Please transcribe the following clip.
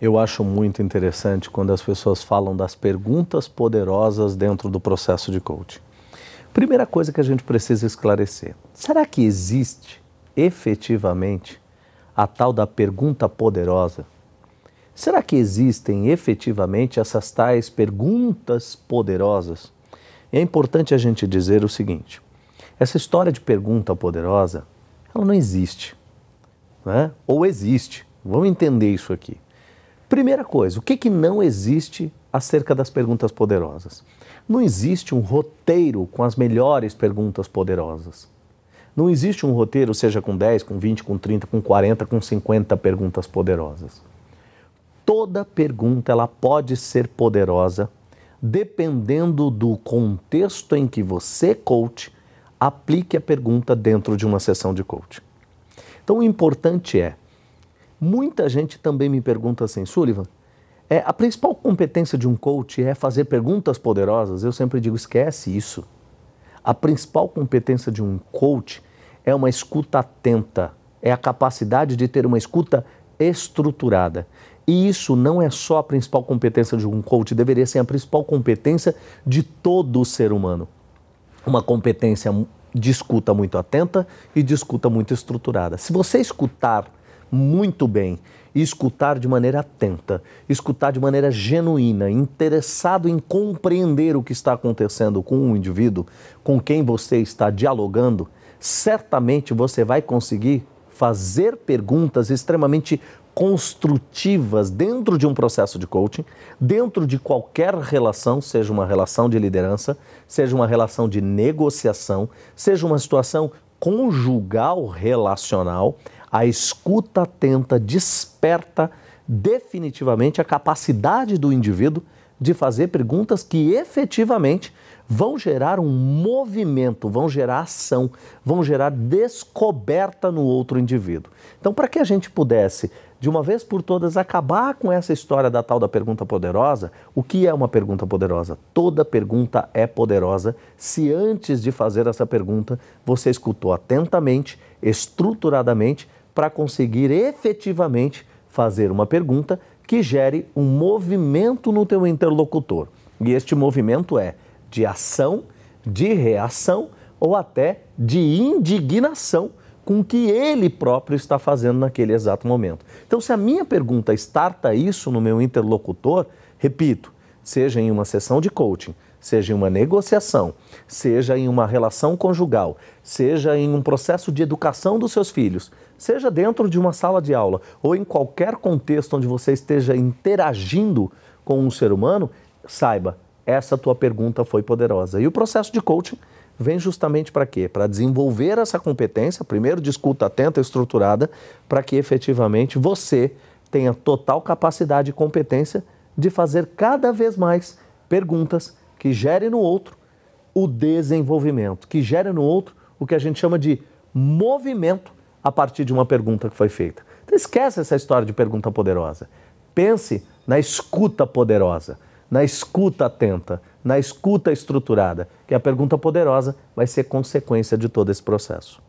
Eu acho muito interessante quando as pessoas falam das perguntas poderosas dentro do processo de coaching. Primeira coisa que a gente precisa esclarecer: será que existe efetivamente a tal da pergunta poderosa? Será que existem efetivamente essas tais perguntas poderosas? E é importante a gente dizer o seguinte: essa história de pergunta poderosa, ela não existe. Né? Ou existe. Vamos entender isso aqui. Primeira coisa, o que, que não existe acerca das perguntas poderosas? Não existe um roteiro com as melhores perguntas poderosas. Não existe um roteiro, seja com 10, com 20, com 30, com 40, com 50 perguntas poderosas. Toda pergunta ela pode ser poderosa dependendo do contexto em que você, coach, aplique a pergunta dentro de uma sessão de coaching. Então o importante é Muita gente também me pergunta assim, Sullivan, é, a principal competência de um coach é fazer perguntas poderosas. Eu sempre digo, esquece isso. A principal competência de um coach é uma escuta atenta, é a capacidade de ter uma escuta estruturada. E isso não é só a principal competência de um coach, deveria ser a principal competência de todo ser humano. Uma competência de escuta muito atenta e de escuta muito estruturada. Se você escutar muito bem escutar de maneira atenta, escutar de maneira genuína, interessado em compreender o que está acontecendo com o um indivíduo com quem você está dialogando, certamente você vai conseguir fazer perguntas extremamente construtivas dentro de um processo de coaching, dentro de qualquer relação, seja uma relação de liderança, seja uma relação de negociação, seja uma situação conjugal relacional, a escuta atenta desperta definitivamente a capacidade do indivíduo de fazer perguntas que efetivamente vão gerar um movimento, vão gerar ação, vão gerar descoberta no outro indivíduo. Então, para que a gente pudesse, de uma vez por todas, acabar com essa história da tal da pergunta poderosa, o que é uma pergunta poderosa? Toda pergunta é poderosa se antes de fazer essa pergunta você escutou atentamente, estruturadamente para conseguir efetivamente fazer uma pergunta que gere um movimento no teu interlocutor. E este movimento é de ação, de reação ou até de indignação com o que ele próprio está fazendo naquele exato momento. Então, se a minha pergunta starta isso no meu interlocutor, repito, seja em uma sessão de coaching, seja em uma negociação, seja em uma relação conjugal, seja em um processo de educação dos seus filhos, seja dentro de uma sala de aula ou em qualquer contexto onde você esteja interagindo com um ser humano, saiba, essa tua pergunta foi poderosa. E o processo de coaching vem justamente para quê? Para desenvolver essa competência, primeiro de escuta atenta, estruturada, para que efetivamente você tenha total capacidade e competência de fazer cada vez mais perguntas que gere no outro o desenvolvimento, que gere no outro o que a gente chama de movimento a partir de uma pergunta que foi feita. Então esquece essa história de pergunta poderosa. Pense na escuta poderosa, na escuta atenta, na escuta estruturada, que a pergunta poderosa vai ser consequência de todo esse processo.